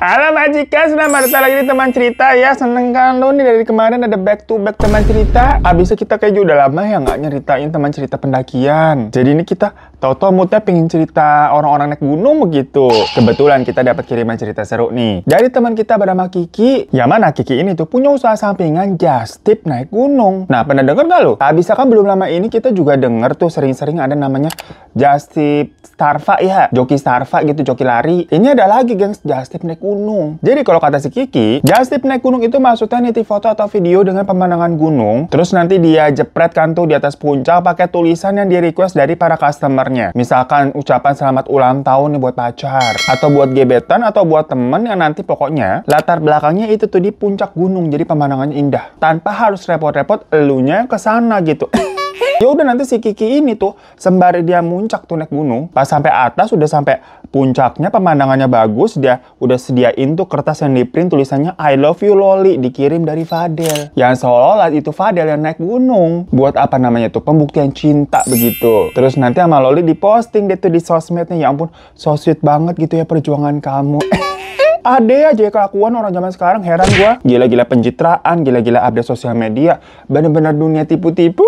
Halo Majikan, selamat datang lagi di teman cerita ya Seneng kan lo nih dari kemarin ada back to back teman cerita Abisnya kita kayaknya udah lama ya nggak nyeritain teman cerita pendakian Jadi ini kita Toto muda pengen cerita orang-orang naik gunung begitu. Kebetulan kita dapat kiriman cerita seru nih. Dari teman kita bernama Kiki, yang mana Kiki ini tuh punya usaha sampingan just tip naik gunung. Nah, pernah denger nggak lo? Tapi kan belum lama ini kita juga denger tuh sering-sering ada namanya just tip Starva ya. Joki Starva gitu, joki lari. Ini ada lagi gengs, just tip naik gunung. Jadi kalau kata si Kiki, just tip naik gunung itu maksudnya nitip foto atau video dengan pemandangan gunung. Terus nanti dia jepret kan tuh di atas puncak pakai tulisan yang di request dari para customer pacarnya. Misalkan ucapan selamat ulang tahun nih buat pacar, atau buat gebetan, atau buat temen yang nanti pokoknya latar belakangnya itu tuh di puncak gunung, jadi pemandangannya indah. Tanpa harus repot-repot elunya ke sana gitu. Ya udah nanti si Kiki ini tuh sembari dia muncak tuh naik gunung, pas sampai atas udah sampai puncaknya pemandangannya bagus, dia udah sediain tuh kertas yang di print tulisannya I love you Loli dikirim dari Fadel. Yang seolah-olah itu Fadel yang naik gunung. Buat apa namanya tuh pembuktian cinta begitu. Terus nanti sama Loli diposting deh tuh di sosmednya. Ya ampun, so sweet banget gitu ya perjuangan kamu. Eh, ada aja ya kelakuan orang zaman sekarang heran gua gila-gila pencitraan gila-gila update sosial media bener-bener dunia tipu-tipu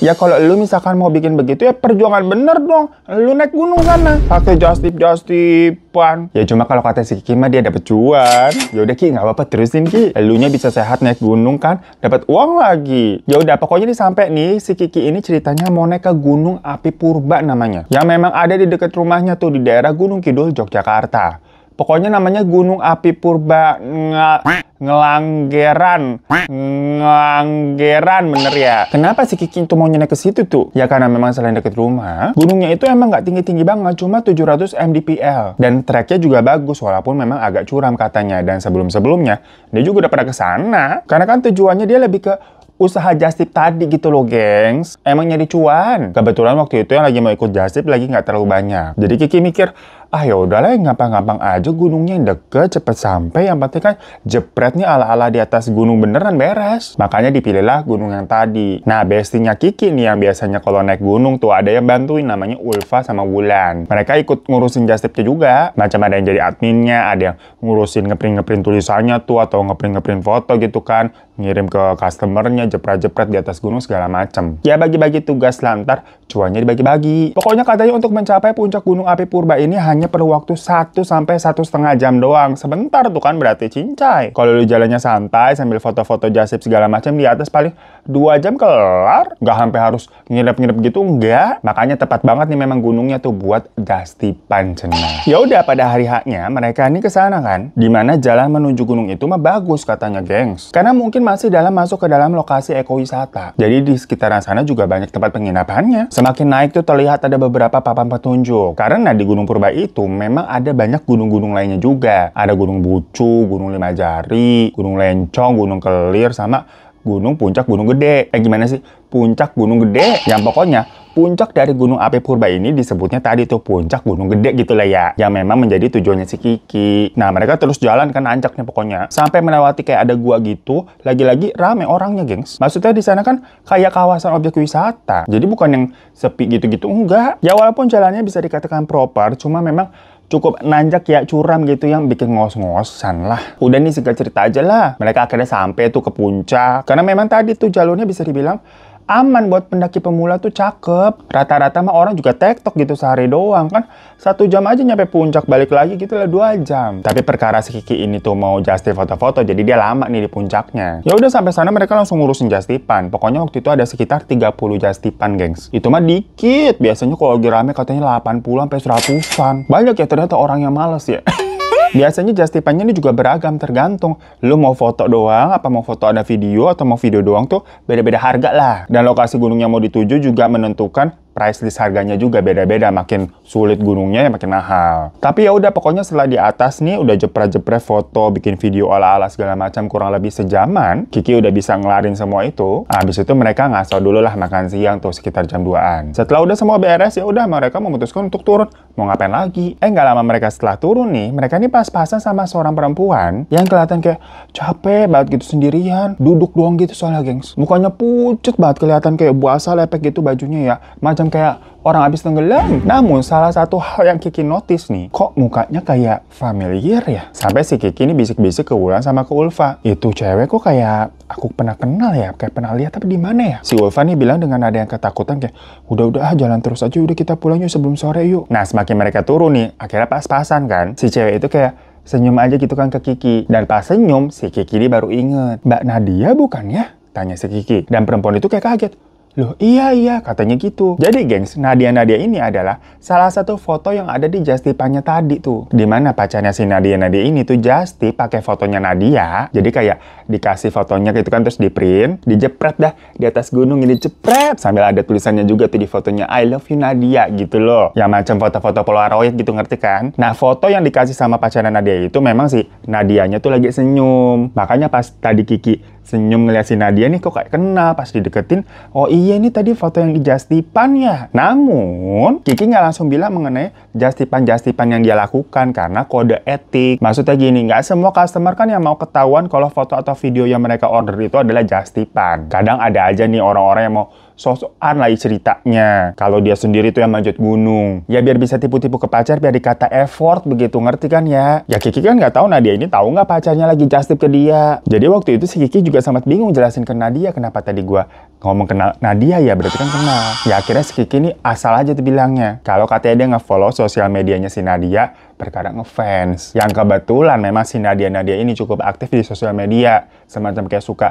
Ya kalau lu misalkan mau bikin begitu ya perjuangan bener dong. Lu naik gunung sana. Pakai justip justipan. Ya cuma kalau kata si Kiki mah dia dapat cuan. Ya udah Ki nggak apa-apa terusin Ki. Elunya bisa sehat naik gunung kan, dapat uang lagi. Ya udah pokoknya nih sampai nih si Kiki ini ceritanya mau naik ke Gunung Api Purba namanya. Yang memang ada di dekat rumahnya tuh di daerah Gunung Kidul Yogyakarta. Pokoknya namanya Gunung Api Purba Nga, Ngelanggeran. Ngelanggeran bener ya. Kenapa si Kiki itu mau naik ke situ tuh? Ya karena memang selain deket rumah, gunungnya itu emang nggak tinggi-tinggi banget, cuma 700 mdpl. Dan treknya juga bagus, walaupun memang agak curam katanya. Dan sebelum-sebelumnya, dia juga udah pernah ke sana. Karena kan tujuannya dia lebih ke usaha jastip tadi gitu loh gengs emang nyari cuan kebetulan waktu itu yang lagi mau ikut jastip lagi nggak terlalu banyak jadi Kiki mikir ah ya udahlah gampang-gampang aja gunungnya yang deket cepet sampai yang penting kan jepretnya ala-ala di atas gunung beneran beres makanya dipilihlah gunung yang tadi nah bestinya Kiki nih yang biasanya kalau naik gunung tuh ada yang bantuin namanya Ulfa sama Wulan mereka ikut ngurusin jastipnya juga macam ada yang jadi adminnya ada yang ngurusin ngeprint-ngeprint tulisannya tuh atau ngeprint-ngeprint foto gitu kan ngirim ke customernya jepret-jepret di atas gunung segala macem ya bagi-bagi tugas lantar cuannya dibagi-bagi pokoknya katanya untuk mencapai puncak gunung api purba ini hanya hanya perlu waktu 1 sampai satu setengah jam doang. Sebentar tuh kan berarti cincai. Kalau lu jalannya santai sambil foto-foto jasip segala macam di atas paling dua jam kelar. Nggak sampai harus nginep-nginep gitu, enggak. Makanya tepat banget nih memang gunungnya tuh buat dusty Pancena. Ya udah pada hari haknya mereka ini kesana kan. Dimana jalan menuju gunung itu mah bagus katanya gengs. Karena mungkin masih dalam masuk ke dalam lokasi ekowisata. Jadi di sekitaran sana juga banyak tempat penginapannya. Semakin naik tuh terlihat ada beberapa papan petunjuk. Karena di Gunung Purba itu itu memang ada banyak gunung-gunung lainnya juga. Ada Gunung Bucu, Gunung Lima Jari, Gunung Lencong, Gunung Kelir, sama Gunung Puncak Gunung Gede. Eh gimana sih? Puncak Gunung Gede. Yang pokoknya puncak dari Gunung Api Purba ini disebutnya tadi tuh puncak Gunung Gede gitu lah ya, yang memang menjadi tujuannya si Kiki. Nah, mereka terus jalan kan ancak pokoknya, sampai melewati kayak ada gua gitu, lagi-lagi rame orangnya, gengs. Maksudnya di sana kan kayak kawasan objek wisata, jadi bukan yang sepi gitu-gitu, enggak. Ya walaupun jalannya bisa dikatakan proper, cuma memang cukup nanjak ya curam gitu yang bikin ngos-ngosan lah. Udah nih singkat cerita aja lah. Mereka akhirnya sampai tuh ke puncak. Karena memang tadi tuh jalurnya bisa dibilang aman buat pendaki pemula tuh cakep. Rata-rata mah orang juga tektok gitu sehari doang kan. Satu jam aja nyampe puncak balik lagi gitu lah dua jam. Tapi perkara si Kiki ini tuh mau jastip foto-foto jadi dia lama nih di puncaknya. Ya udah sampai sana mereka langsung ngurusin Justipan. Pokoknya waktu itu ada sekitar 30 Justipan gengs. Itu mah dikit. Biasanya kalau lagi rame katanya 80 sampai 100-an. Banyak ya ternyata orang yang males ya. Biasanya justipannya ini juga beragam tergantung lu mau foto doang apa mau foto ada video atau mau video doang tuh beda-beda harga lah. Dan lokasi gunungnya mau dituju juga menentukan price list harganya juga beda-beda. Makin sulit gunungnya ya makin mahal. Tapi ya udah pokoknya setelah di atas nih udah jepret-jepret foto, bikin video ala-ala segala macam kurang lebih sejaman. Kiki udah bisa ngelarin semua itu. Habis itu mereka ngasal dulu lah makan siang tuh sekitar jam 2-an. Setelah udah semua beres ya udah mereka memutuskan untuk turun. Mau ngapain lagi? Eh nggak lama mereka setelah turun nih, mereka ini pas-pasan sama seorang perempuan yang kelihatan kayak capek banget gitu sendirian. Duduk doang gitu soalnya gengs. Mukanya pucet banget kelihatan kayak buasa lepek gitu bajunya ya. Macam kayak orang habis tenggelam. Namun salah satu hal yang Kiki notice nih, kok mukanya kayak familiar ya? Sampai si Kiki ini bisik-bisik ke Wulan sama ke Ulfa. Itu cewek kok kayak aku pernah kenal ya, kayak pernah lihat tapi di mana ya? Si Ulfa nih bilang dengan ada yang ketakutan kayak udah-udah ah jalan terus aja udah kita pulang yuk sebelum sore yuk. Nah semakin mereka turun nih, akhirnya pas-pasan kan. Si cewek itu kayak senyum aja gitu kan ke Kiki. Dan pas senyum, si Kiki ini baru inget. Mbak Nadia bukan ya? Tanya si Kiki. Dan perempuan itu kayak kaget Loh iya iya katanya gitu. Jadi gengs, Nadia-Nadia ini adalah salah satu foto yang ada di Justipannya tadi tuh. Dimana pacarnya si Nadia-Nadia ini tuh Justi pakai fotonya Nadia. Jadi kayak dikasih fotonya gitu kan terus di print, dijepret dah di atas gunung ini jepret sambil ada tulisannya juga tuh di fotonya I love you Nadia gitu loh. Yang macam foto-foto polaroid gitu ngerti kan? Nah foto yang dikasih sama pacarnya Nadia itu memang si Nadianya tuh lagi senyum. Makanya pas tadi Kiki senyum ngeliat si Nadia nih kok kayak kenal pas dideketin. Oh iya ini tadi foto yang di Justipan ya. Namun Kiki nggak langsung bilang mengenai Justipan-Justipan yang dia lakukan karena kode etik. Maksudnya gini, nggak semua customer kan yang mau ketahuan kalau foto atau video yang mereka order itu adalah Justipan. Kadang ada aja nih orang-orang yang mau sosokan lah ceritanya. Kalau dia sendiri tuh yang manjat gunung. Ya biar bisa tipu-tipu ke pacar biar dikata effort begitu ngerti kan ya. Ya Kiki kan nggak tahu Nadia ini tahu nggak pacarnya lagi just ke dia. Jadi waktu itu si Kiki juga sangat bingung jelasin ke Nadia kenapa tadi gua ngomong kenal Nadia ya berarti kan kenal. Ya akhirnya si Kiki ini asal aja tuh bilangnya. Kalau katanya dia nge-follow sosial medianya si Nadia, perkara ngefans. Yang kebetulan memang si Nadia-Nadia ini cukup aktif di sosial media. Semacam kayak suka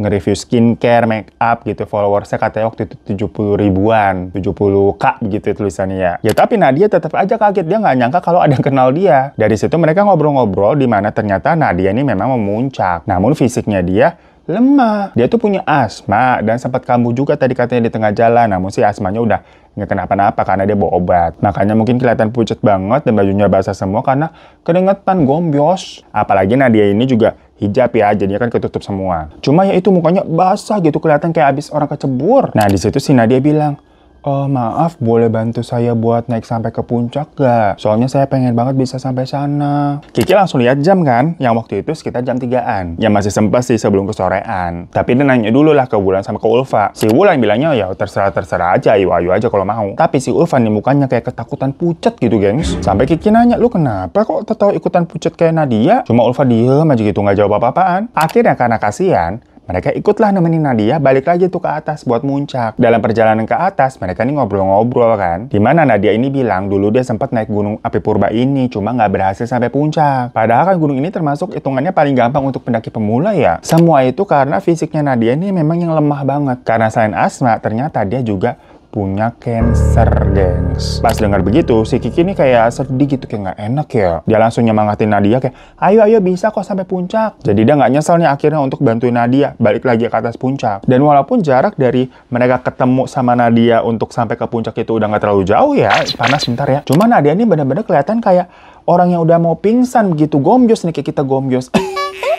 nge-review skincare, make up gitu. Followersnya katanya waktu itu 70 ribuan, 70k gitu tulisannya. Ya, ya tapi Nadia tetap aja kaget, dia nggak nyangka kalau ada yang kenal dia. Dari situ mereka ngobrol-ngobrol di mana ternyata Nadia ini memang memuncak. Namun fisiknya dia lemah. Dia tuh punya asma dan sempat kambuh juga tadi katanya di tengah jalan. Namun sih asmanya udah nggak kenapa-napa karena dia bawa obat. Makanya mungkin kelihatan pucat banget dan bajunya basah semua karena keringetan gombios. Apalagi Nadia ini juga hijab ya, jadinya kan ketutup semua. Cuma ya itu mukanya basah gitu, kelihatan kayak abis orang kecebur. Nah, disitu si Nadia bilang, Oh maaf, boleh bantu saya buat naik sampai ke puncak gak? Soalnya saya pengen banget bisa sampai sana. Kiki langsung lihat jam kan, yang waktu itu sekitar jam 3-an. Ya masih sempat sih sebelum kesorean. Tapi dia nanya dulu lah ke Wulan sama ke Ulfa. Si Wulan bilangnya ya terserah-terserah aja, ayo-ayo aja kalau mau. Tapi si Ulfa nih mukanya kayak ketakutan pucat gitu gengs. Sampai Kiki nanya, lu kenapa kok tetap ikutan pucat kayak Nadia? Cuma Ulfa diem aja gitu, nggak jawab apa-apaan. Akhirnya karena kasihan, mereka ikutlah nemenin Nadia balik lagi tuh ke atas buat muncak. Dalam perjalanan ke atas, mereka nih ngobrol-ngobrol kan. Dimana Nadia ini bilang dulu dia sempat naik gunung api purba ini, cuma nggak berhasil sampai puncak. Padahal kan gunung ini termasuk hitungannya paling gampang untuk pendaki pemula ya. Semua itu karena fisiknya Nadia ini memang yang lemah banget. Karena selain asma, ternyata dia juga punya cancer, gengs. Pas dengar begitu, si Kiki ini kayak sedih gitu, kayak nggak enak ya. Dia langsung nyemangatin Nadia kayak, ayo ayo bisa kok sampai puncak. Jadi dia nggak nyesel nih akhirnya untuk bantuin Nadia balik lagi ke atas puncak. Dan walaupun jarak dari mereka ketemu sama Nadia untuk sampai ke puncak itu udah nggak terlalu jauh ya, panas bentar ya. Cuma Nadia ini bener-bener kelihatan kayak orang yang udah mau pingsan gitu gombios nih kayak kita gombios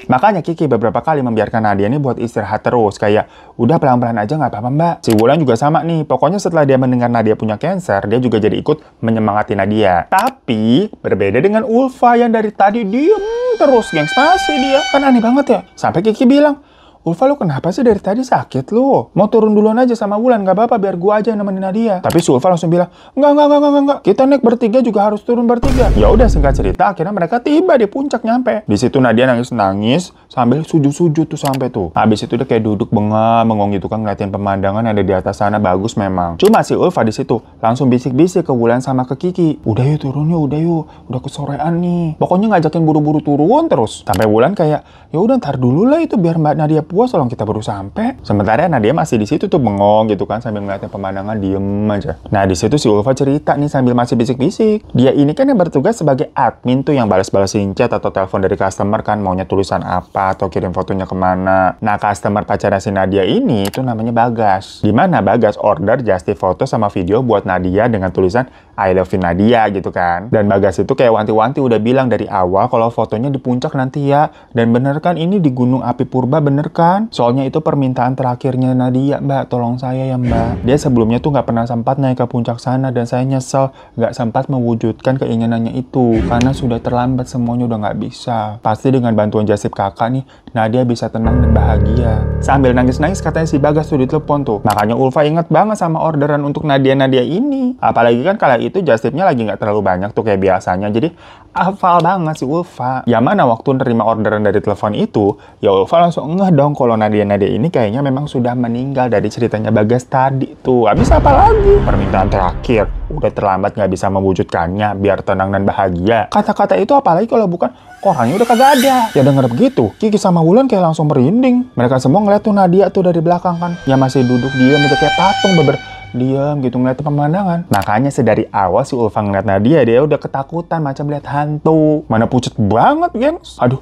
Makanya Kiki beberapa kali membiarkan Nadia ini buat istirahat terus. Kayak, udah pelan-pelan aja nggak apa-apa mbak. Si Wulan juga sama nih. Pokoknya setelah dia mendengar Nadia punya cancer, dia juga jadi ikut menyemangati Nadia. Tapi, berbeda dengan Ulfa yang dari tadi diem terus, gengs. Pasti dia. Kan aneh banget ya. Sampai Kiki bilang, Ulfa lu kenapa sih dari tadi sakit lu? Mau turun duluan aja sama Wulan, gak apa-apa biar gua aja yang nemenin Nadia. Tapi si Ulfa langsung bilang, enggak, enggak, enggak, enggak, enggak. Kita naik bertiga juga harus turun bertiga. Ya udah singkat cerita, akhirnya mereka tiba di puncak nyampe. Di situ Nadia nangis-nangis sambil sujud-sujud tuh sampai tuh. Habis itu dia kayak duduk bengong mengong gitu kan ngeliatin pemandangan ada di atas sana bagus memang. Cuma si Ulfa di situ langsung bisik-bisik ke Wulan sama ke Kiki. Udah yuk turun yuk, udah yuk, udah kesorean nih. Pokoknya ngajakin buru-buru turun terus. Sampai Wulan kayak, ya udah ntar dulu lah itu biar Mbak Nadia puas orang kita baru sampai. Sementara Nadia masih di situ tuh bengong gitu kan sambil melihatnya pemandangan diem aja. Nah di situ si Ulfa cerita nih sambil masih bisik-bisik. Dia ini kan yang bertugas sebagai admin tuh yang balas-balasin chat atau telepon dari customer kan maunya tulisan apa atau kirim fotonya kemana. Nah customer pacarnya si Nadia ini itu namanya Bagas. Dimana Bagas order justi foto sama video buat Nadia dengan tulisan I love you Nadia gitu kan. Dan Bagas itu kayak wanti-wanti udah bilang dari awal kalau fotonya di puncak nanti ya. Dan bener kan ini di Gunung Api Purba bener kan? Soalnya itu permintaan terakhirnya Nadia, Mbak. Tolong saya ya Mbak. Dia sebelumnya tuh nggak pernah sempat naik ke puncak sana dan saya nyesel nggak sempat mewujudkan keinginannya itu. Karena sudah terlambat semuanya udah nggak bisa. Pasti dengan bantuan Jasib kakak nih, Nadia bisa tenang dan bahagia. Sambil nangis-nangis katanya si Bagas tuh ditelepon tuh. Makanya Ulfa inget banget sama orderan untuk Nadia-Nadia ini. Apalagi kan kala itu justipnya lagi nggak terlalu banyak tuh kayak biasanya. Jadi hafal banget si Ulfa. Ya mana waktu nerima orderan dari telepon itu, ya Ulfa langsung ngeh dong kalau Nadia-Nadia ini kayaknya memang sudah meninggal dari ceritanya Bagas tadi tuh. Habis apa lagi? Permintaan terakhir. Udah terlambat nggak bisa mewujudkannya biar tenang dan bahagia. Kata-kata itu apalagi kalau bukan orangnya udah kagak ada. Ya denger begitu, Kiki sama Wulan kayak langsung merinding. Mereka semua ngeliat tuh Nadia tuh dari belakang kan. yang masih duduk diam gitu kayak patung beber diam gitu ngeliat pemandangan. Makanya sedari awal si Ulfa ngeliat Nadia dia udah ketakutan macam lihat hantu. Mana pucet banget, gengs. Aduh,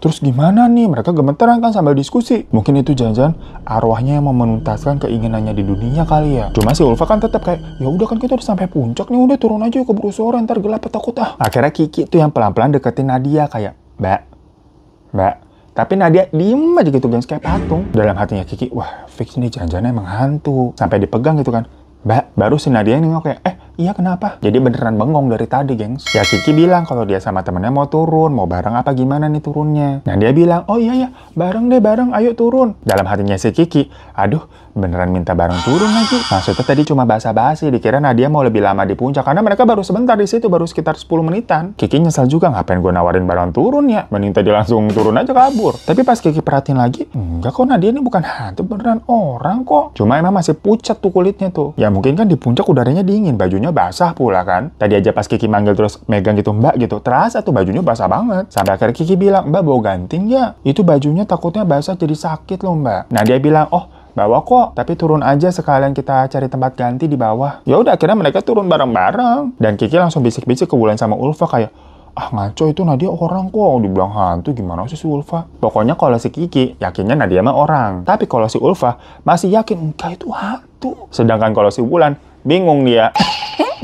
Terus gimana nih? Mereka gemeteran kan sambil diskusi. Mungkin itu jangan arwahnya yang mau menuntaskan keinginannya di dunia kali ya. Cuma si Ulfa kan tetap kayak, ya udah kan kita udah sampai puncak nih, udah turun aja ke Brusora, ntar gelap takut ah. Akhirnya Kiki tuh yang pelan-pelan deketin Nadia kayak, Mbak, Mbak, tapi Nadia diem aja gitu gengs kayak patung. Dalam hatinya Kiki, wah fix nih jangan-jangan emang hantu. Sampai dipegang gitu kan. Mbak, baru si Nadia yang nengok kayak, eh Iya kenapa? Jadi beneran bengong dari tadi gengs. Ya Kiki bilang kalau dia sama temennya mau turun, mau bareng apa gimana nih turunnya. Nah dia bilang, oh iya ya, bareng deh bareng, ayo turun. Dalam hatinya si Kiki, aduh beneran minta bareng turun lagi. Maksudnya tadi cuma basa-basi, dikira Nadia mau lebih lama di puncak karena mereka baru sebentar di situ, baru sekitar 10 menitan. Kiki nyesal juga ngapain gue nawarin bareng turun ya, mending tadi langsung turun aja kabur. Tapi pas Kiki perhatiin lagi, enggak kok Nadia ini bukan hantu beneran orang kok. Cuma emang masih pucat tuh kulitnya tuh. Ya mungkin kan di puncak udaranya dingin, bajunya basah pula kan. Tadi aja pas Kiki manggil terus megang gitu mbak gitu, terasa tuh bajunya basah banget. Sampai akhirnya Kiki bilang, mbak bawa ganting ya? Itu bajunya takutnya basah jadi sakit loh mbak. Nah dia bilang, oh bawa kok, tapi turun aja sekalian kita cari tempat ganti di bawah. Ya udah akhirnya mereka turun bareng-bareng. Dan Kiki langsung bisik-bisik ke Wulan sama Ulfa kayak, ah ngaco itu Nadia orang kok dibilang hantu ah, gimana sih si Ulfa pokoknya kalau si Kiki yakinnya Nadia mah orang tapi kalau si Ulfa masih yakin enggak itu hantu sedangkan kalau si Wulan Bingung dia.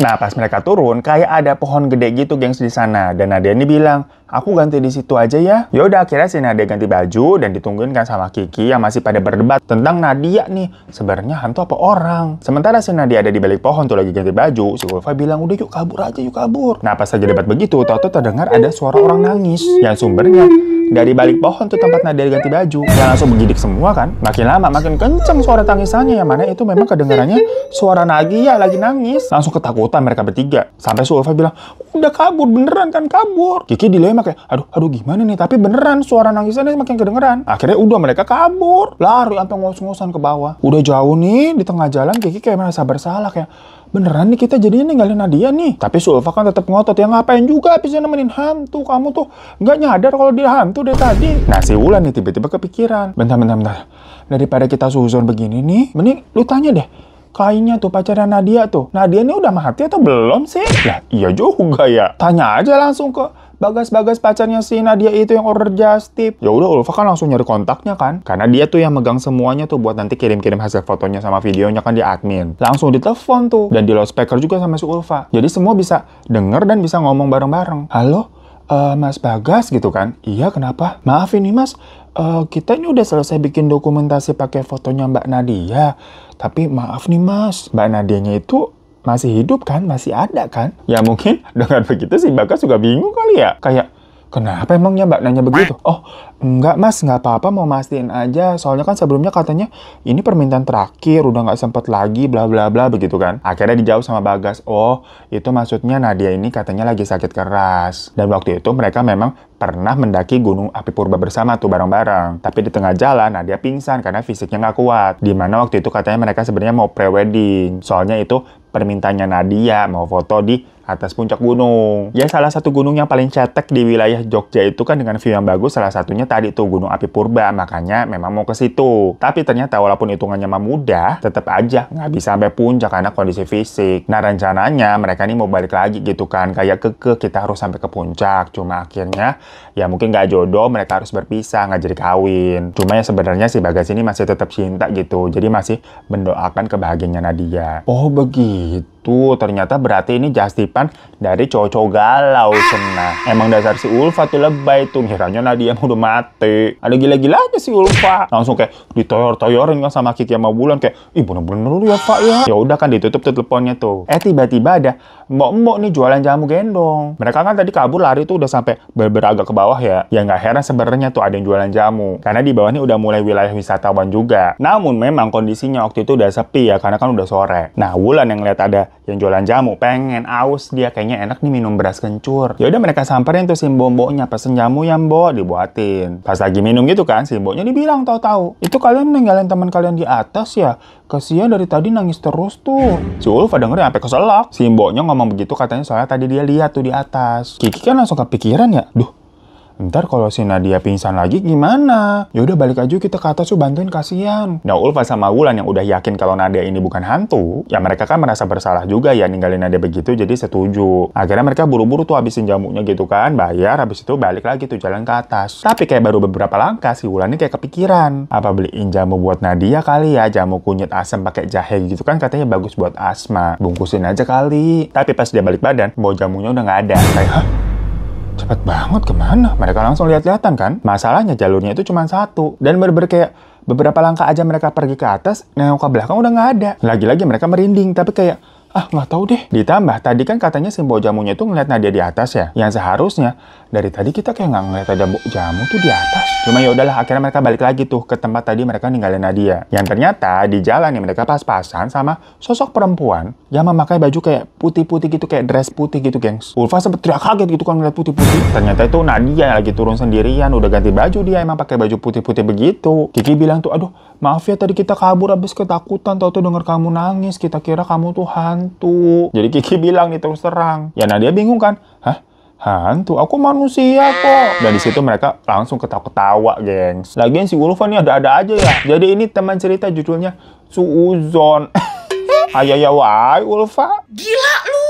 Nah, pas mereka turun, kayak ada pohon gede gitu gengs di sana. Dan Nadia ini bilang, aku ganti di situ aja ya. Yaudah, akhirnya si Nadia ganti baju dan ditungguin kan sama Kiki yang masih pada berdebat tentang Nadia nih. Sebenarnya hantu apa orang? Sementara si Nadia ada di balik pohon tuh lagi ganti baju, si Ulfa bilang, udah yuk kabur aja, yuk kabur. Nah, pas lagi debat begitu, Toto terdengar ada suara orang nangis. Yang sumbernya dari balik pohon tuh tempat Nadia ganti baju. Yang langsung menggidik semua kan. Makin lama makin kenceng suara tangisannya yang mana itu memang kedengarannya suara Nadia lagi nangis. Langsung ketakutan mereka bertiga. Sampai Sulfa bilang, udah kabur beneran kan kabur. Kiki dilema kayak, aduh aduh gimana nih tapi beneran suara nangisannya makin kedengeran. Akhirnya udah mereka kabur. Lari sampai ngos-ngosan ke bawah. Udah jauh nih di tengah jalan Kiki kayak merasa bersalah kayak beneran nih kita jadinya ninggalin Nadia nih. Tapi Sulfa kan tetap ngotot ya ngapain juga bisa nemenin hantu. Kamu tuh nggak nyadar kalau dia hantu deh tadi. Nah si Wulan nih tiba-tiba kepikiran. Bentar, bentar, bentar. Daripada kita susun begini nih, mending lu tanya deh kainnya tuh pacaran Nadia tuh. Nadia ini udah mati atau belum sih? Ya, iya juga ya. Tanya aja langsung ke Bagas-bagas pacarnya si Nadia itu yang order just tip. Ya udah Ulfa kan langsung nyari kontaknya kan. Karena dia tuh yang megang semuanya tuh buat nanti kirim-kirim hasil fotonya sama videonya kan di admin. Langsung ditelepon tuh dan di loudspeaker juga sama si Ulfa. Jadi semua bisa denger dan bisa ngomong bareng-bareng. Halo, uh, Mas Bagas gitu kan? Iya kenapa? Maaf ini Mas, uh, kita ini udah selesai bikin dokumentasi pakai fotonya Mbak Nadia. Tapi maaf nih Mas, Mbak Nadianya itu masih hidup kan, masih ada kan? Ya mungkin dengan begitu si Bagas juga bingung kali ya. Kayak, kenapa emangnya Mbak nanya begitu? Oh, enggak mas, enggak apa-apa mau mastiin aja. Soalnya kan sebelumnya katanya ini permintaan terakhir, udah nggak sempet lagi, bla bla bla begitu kan. Akhirnya dijawab sama Bagas, oh itu maksudnya Nadia ini katanya lagi sakit keras. Dan waktu itu mereka memang pernah mendaki Gunung Api Purba bersama tuh bareng-bareng. Tapi di tengah jalan, Nadia pingsan karena fisiknya nggak kuat. Di mana waktu itu katanya mereka sebenarnya mau pre-wedding. Soalnya itu permintaannya Nadia mau foto di atas puncak gunung. Ya salah satu gunung yang paling cetek di wilayah Jogja itu kan dengan view yang bagus salah satunya tadi tuh Gunung Api Purba makanya memang mau ke situ. Tapi ternyata walaupun hitungannya mah mudah tetap aja nggak bisa sampai puncak karena kondisi fisik. Nah rencananya mereka ini mau balik lagi gitu kan kayak keke kita harus sampai ke puncak cuma akhirnya ya mungkin nggak jodoh mereka harus berpisah nggak jadi kawin cuma ya sebenarnya si Bagas ini masih tetap cinta gitu jadi masih mendoakan kebahagiaannya Nadia oh begitu ternyata berarti ini jastipan dari cowok-cowok galau sena. emang dasar si Ulfa tuh lebay tuh Ngiranya Nadia udah mati ada gila-gilanya si Ulfa langsung kayak ditoyor-toyorin kan sama Kiki sama Bulan kayak ih bener-bener lu ya pak ya ya udah kan ditutup tuh teleponnya tuh eh tiba-tiba ada mbok-mbok nih jualan jamu gendong mereka kan tadi kabur lari tuh udah sampai beberapa agak ke bawah ya, ya nggak heran sebenarnya tuh ada yang jualan jamu. Karena di bawah ini udah mulai wilayah wisatawan juga. Namun memang kondisinya waktu itu udah sepi ya, karena kan udah sore. Nah, Wulan yang lihat ada yang jualan jamu, pengen aus dia kayaknya enak nih minum beras kencur. Ya udah mereka samperin tuh si pesen jamu yang mbok, dibuatin. Pas lagi minum gitu kan, si dibilang tahu-tahu, itu kalian ninggalin teman kalian di atas ya, Kasihan dari tadi nangis terus tuh. Si pada dengerin sampai keselak. Si ngomong begitu katanya soalnya tadi dia lihat tuh di atas. Kiki kan langsung kepikiran ya. Duh, Ntar kalau si Nadia pingsan lagi gimana? Ya udah balik aja kita ke atas tuh bantuin kasihan. Nah Ulfa sama Wulan yang udah yakin kalau Nadia ini bukan hantu, ya mereka kan merasa bersalah juga ya ninggalin Nadia begitu jadi setuju. Akhirnya mereka buru-buru tuh habisin jamunya gitu kan, bayar habis itu balik lagi tuh jalan ke atas. Tapi kayak baru beberapa langkah si Wulan ini kayak kepikiran. Apa beliin jamu buat Nadia kali ya, jamu kunyit asam pakai jahe gitu kan katanya bagus buat asma. Bungkusin aja kali. Tapi pas dia balik badan, mau jamunya udah nggak ada. Kayak, hah? Cepet banget kemana? Mereka langsung lihat-lihatan kan? Masalahnya jalurnya itu cuma satu. Dan berber kayak beberapa langkah aja mereka pergi ke atas, nengok ke belakang udah nggak ada. Lagi-lagi mereka merinding, tapi kayak ah nggak tahu deh. Ditambah tadi kan katanya simbol Jamunya itu ngeliat Nadia di atas ya, yang seharusnya dari tadi kita kayak nggak ngeliat ada jamu tuh di atas. Cuma ya udahlah, akhirnya mereka balik lagi tuh ke tempat tadi mereka ninggalin Nadia. Yang ternyata di jalan nih mereka pas-pasan sama sosok perempuan yang memakai baju kayak putih-putih gitu, kayak dress putih gitu, gengs. Ulfa sempet teriak kaget gitu kan ngeliat putih-putih. Ternyata itu Nadia yang lagi turun sendirian, udah ganti baju dia emang pakai baju putih-putih begitu. Kiki bilang tuh, aduh maaf ya tadi kita kabur abis ketakutan, tau tuh denger kamu nangis, kita kira kamu tuh hantu. Jadi Kiki bilang nih terus terang. Ya Nadia bingung kan, hah? hantu, aku manusia kok. Dan di situ mereka langsung ketawa-ketawa, gengs. Lagian si Ulfa ini ada-ada aja ya. Jadi ini teman cerita judulnya Suuzon. Ayo ya wai, Ulfa. Gila lu.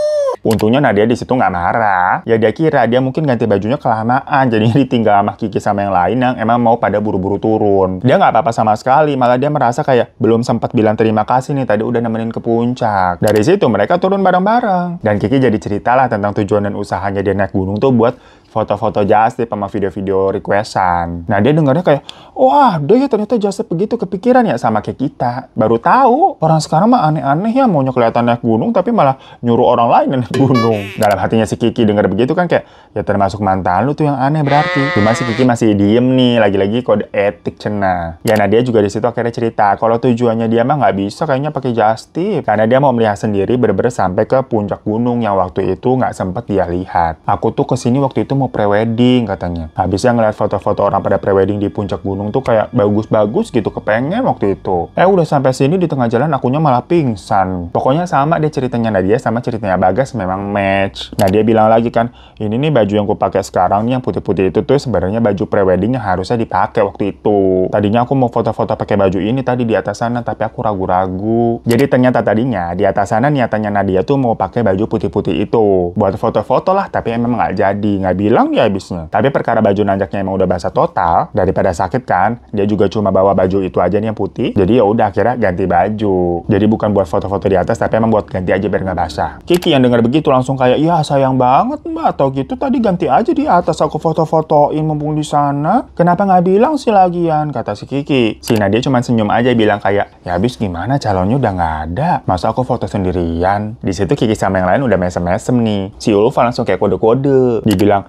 Untungnya Nadia di situ nggak marah. Ya dia kira dia mungkin ganti bajunya kelamaan, jadi ditinggal sama Kiki sama yang lain yang emang mau pada buru-buru turun. Dia nggak apa-apa sama sekali, malah dia merasa kayak belum sempat bilang terima kasih nih tadi udah nemenin ke puncak. Dari situ mereka turun bareng-bareng. Dan Kiki jadi ceritalah tentang tujuan dan usahanya dia naik gunung tuh buat foto-foto Justip sama video-video requestan. Nah dia dengarnya kayak, wah dia ya ternyata Justip begitu kepikiran ya sama kayak kita. Baru tahu orang sekarang mah aneh-aneh ya maunya kelihatan naik gunung tapi malah nyuruh orang lain naik gunung. Dalam hatinya si Kiki dengar begitu kan kayak, ya termasuk mantan lu tuh yang aneh berarti. Cuma si Kiki masih diem nih, lagi-lagi kode etik cena. Ya nah dia juga disitu akhirnya cerita, kalau tujuannya dia mah nggak bisa kayaknya pakai Justip. Karena dia mau melihat sendiri bener-bener sampai ke puncak gunung yang waktu itu nggak sempat dia lihat. Aku tuh kesini waktu itu mau mau prewedding katanya. Nah, habisnya ngeliat foto-foto orang pada prewedding di puncak gunung tuh kayak bagus-bagus gitu, kepengen waktu itu. Eh udah sampai sini di tengah jalan akunya malah pingsan. Pokoknya sama deh ceritanya Nadia sama ceritanya Bagas memang match. Nah dia bilang lagi kan, ini nih baju yang aku pakai sekarang nih yang putih-putih itu tuh sebenarnya baju prewedding yang harusnya dipakai waktu itu. Tadinya aku mau foto-foto pakai baju ini tadi di atas sana, tapi aku ragu-ragu. Jadi ternyata tadinya di atas sana niatannya Nadia tuh mau pakai baju putih-putih itu buat foto-foto lah, tapi emang nggak jadi, nggak bilang ya abisnya. Tapi perkara baju nanjaknya emang udah basah total, daripada sakit kan, dia juga cuma bawa baju itu aja nih yang putih. Jadi ya udah akhirnya ganti baju. Jadi bukan buat foto-foto di atas, tapi emang buat ganti aja biar nggak basah. Kiki yang dengar begitu langsung kayak, ya sayang banget mbak, atau gitu tadi ganti aja di atas aku foto-fotoin mumpung di sana. Kenapa nggak bilang sih lagian, kata si Kiki. Si Nadia cuma senyum aja bilang kayak, ya abis gimana calonnya udah nggak ada. Masa aku foto sendirian? Di situ Kiki sama yang lain udah mesem-mesem nih. Si Ulfa langsung kayak kode-kode. Dibilang,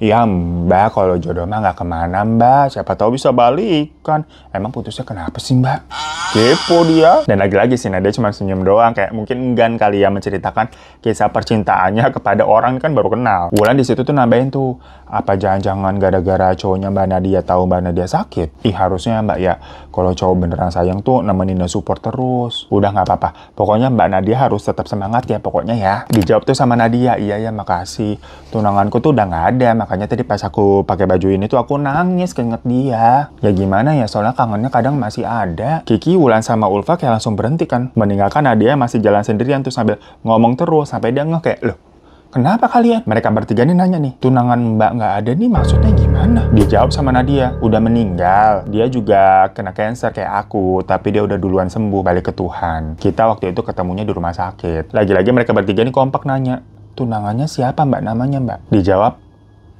Iya mbak, kalau jodoh mah nggak kemana mbak. Siapa tahu bisa balik kan. Emang putusnya kenapa sih mbak? Kepo dia. Dan lagi-lagi sih Nadia cuma senyum doang. Kayak mungkin enggan kali ya menceritakan kisah percintaannya kepada orang kan baru kenal. Wulan di situ tuh nambahin tuh. Apa jangan-jangan gara-gara cowoknya mbak Nadia tahu mbak Nadia sakit? Ih harusnya mbak ya. Kalau cowok beneran sayang tuh nemenin dan support terus. Udah nggak apa-apa. Pokoknya mbak Nadia harus tetap semangat ya pokoknya ya. Dijawab tuh sama Nadia. Iya ya makasih. Tunanganku tuh udah nggak ada makanya tadi pas aku pakai baju ini tuh aku nangis keinget dia ya gimana ya soalnya kangennya kadang masih ada Kiki Wulan sama Ulfa kayak langsung berhenti kan meninggalkan Nadia masih jalan sendirian tuh sambil ngomong terus sampai dia ngeh kayak loh Kenapa kalian? Mereka bertiga nih nanya nih, tunangan mbak nggak ada nih maksudnya gimana? Dia jawab sama Nadia, udah meninggal. Dia juga kena cancer kayak aku, tapi dia udah duluan sembuh balik ke Tuhan. Kita waktu itu ketemunya di rumah sakit. Lagi-lagi mereka bertiga nih kompak nanya, tunangannya siapa mbak namanya mbak? Dijawab,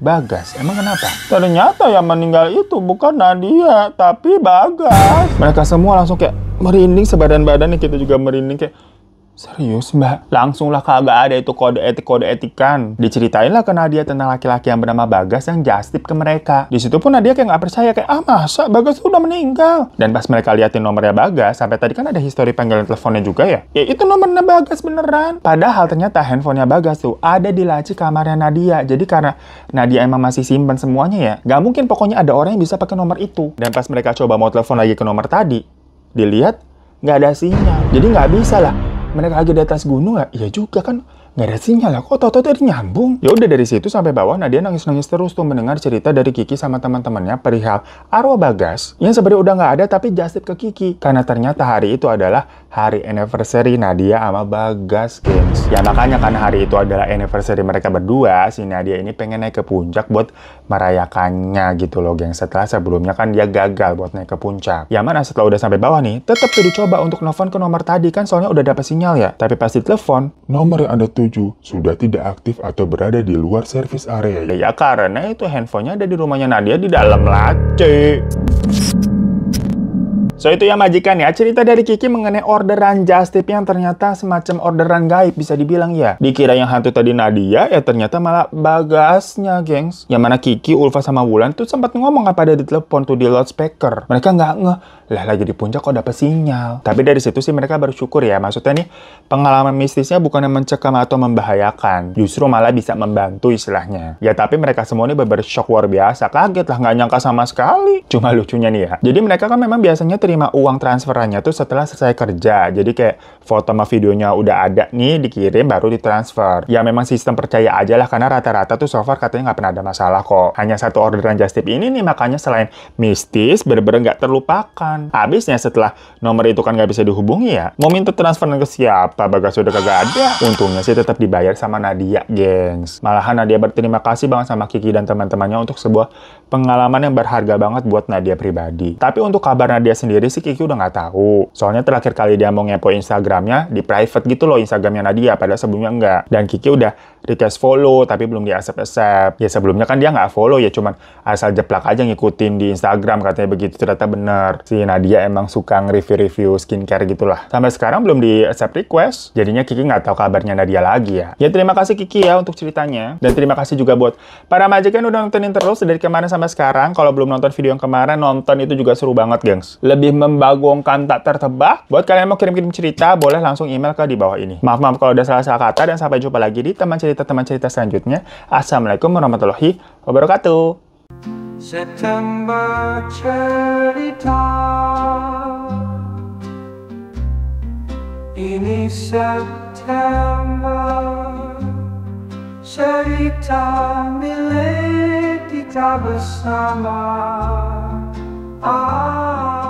Bagas. Emang kenapa? Ternyata yang meninggal itu bukan Nadia, tapi Bagas. Mereka semua langsung kayak merinding sebadan badannya, kita juga merinding kayak Serius mbak? Langsunglah kagak ada itu kode etik-kode etikan. Diceritainlah ke Nadia tentang laki-laki yang bernama Bagas yang jastip ke mereka. Di situ pun Nadia kayak nggak percaya kayak ah masa Bagas tuh udah meninggal. Dan pas mereka liatin nomornya Bagas, sampai tadi kan ada histori panggilan teleponnya juga ya. Ya itu nomornya Bagas beneran. Padahal ternyata handphonenya Bagas tuh ada di laci kamarnya Nadia. Jadi karena Nadia emang masih simpen semuanya ya, Gak mungkin pokoknya ada orang yang bisa pakai nomor itu. Dan pas mereka coba mau telepon lagi ke nomor tadi, dilihat nggak ada sinyal. Jadi nggak bisa lah mereka lagi di atas gunung ya? iya juga kan nggak ada sinyal lah. Kok tau-tau tadi nyambung? Ya udah dari situ sampai bawah Nadia nangis-nangis terus tuh mendengar cerita dari Kiki sama teman-temannya perihal arwah Bagas yang sebenarnya udah nggak ada tapi jasib ke Kiki karena ternyata hari itu adalah hari anniversary Nadia sama Bagas Games. Ya makanya kan hari itu adalah anniversary mereka berdua, si Nadia ini pengen naik ke puncak buat merayakannya gitu loh geng. Setelah sebelumnya kan dia gagal buat naik ke puncak. Ya mana setelah udah sampai bawah nih, tetap tuh dicoba untuk nelfon ke nomor tadi kan soalnya udah dapat sinyal ya. Tapi pas ditelepon, nomor yang Anda tuju sudah tidak aktif atau berada di luar service area. Ya karena itu handphonenya ada di rumahnya Nadia di dalam laci. So itu ya majikan ya, cerita dari Kiki mengenai orderan just tip yang ternyata semacam orderan gaib bisa dibilang ya. Dikira yang hantu tadi Nadia, ya ternyata malah bagasnya gengs. Yang mana Kiki, Ulfa sama Wulan tuh sempat ngomong apa ada di telepon tuh di loudspeaker. Mereka nggak ngeh, lah lagi di puncak kok dapet sinyal. Tapi dari situ sih mereka bersyukur ya, maksudnya nih pengalaman mistisnya bukan yang mencekam atau membahayakan, justru malah bisa membantu istilahnya. Ya tapi mereka semua ini beber shock luar biasa, kaget lah nggak nyangka sama sekali. Cuma lucunya nih ya, jadi mereka kan memang biasanya ter terima uang transferannya tuh setelah selesai kerja. Jadi kayak foto sama videonya udah ada nih dikirim baru ditransfer. Ya memang sistem percaya aja lah karena rata-rata tuh software katanya nggak pernah ada masalah kok. Hanya satu orderan just tip ini nih makanya selain mistis bener-bener nggak terlupakan. Habisnya setelah nomor itu kan nggak bisa dihubungi ya. Mau minta transfer ke siapa? Bagas udah kagak ada. Untungnya sih tetap dibayar sama Nadia, gengs. Malahan Nadia berterima kasih banget sama Kiki dan teman-temannya untuk sebuah pengalaman yang berharga banget buat Nadia pribadi. Tapi untuk kabar Nadia sendiri sih Kiki udah nggak tahu. Soalnya terakhir kali dia mau ngepo Instagramnya di private gitu loh Instagramnya Nadia, padahal sebelumnya enggak. Dan Kiki udah request follow tapi belum di accept accept ya sebelumnya kan dia nggak follow ya cuman asal jeplak aja ngikutin di Instagram katanya begitu ternyata bener si Nadia emang suka nge-review-review skincare gitulah sampai sekarang belum di accept request jadinya Kiki nggak tahu kabarnya Nadia lagi ya ya terima kasih Kiki ya untuk ceritanya dan terima kasih juga buat para majikan udah nontonin terus dari kemarin sampai sekarang kalau belum nonton video yang kemarin nonton itu juga seru banget gengs lebih membagongkan tak tertebak buat kalian yang mau kirim-kirim cerita boleh langsung email ke di bawah ini maaf maaf kalau udah salah-salah kata dan sampai jumpa lagi di teman cerita cerita teman cerita selanjutnya. Assalamualaikum warahmatullahi wabarakatuh. September cerita Ini September Cerita milik kita bersama ah.